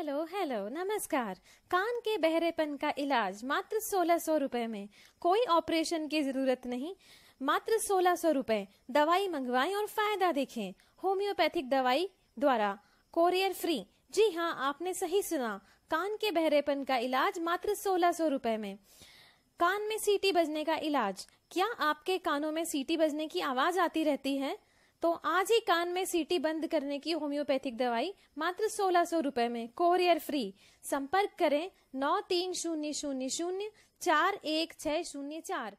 hello hello नमस्कार कान के बहरेपन का इलाज मात्र सोलह सौ रुपये में कोई ऑपरेशन की जरूरत नहीं मात्र सोलह सौ रुपये दवाई मंगवाएं और फायदा देखें होम्योपैथिक दवाई द्वारा कोरियर फ्री जी हाँ आपने सही सुना कान के बहरेपन का इलाज मात्र सोलह सौ रुपये में कान में सीटी बजने का इलाज क्या आपके कानों में सीटी बजने की आवाज आती रहती है तो आज ही कान में सीटी बंद करने की होम्योपैथिक दवाई मात्र सोलह सौ रूपए में कोरियर फ्री संपर्क करें नौ तीन शून्य शून्य शून्य चार एक छ शून्य चार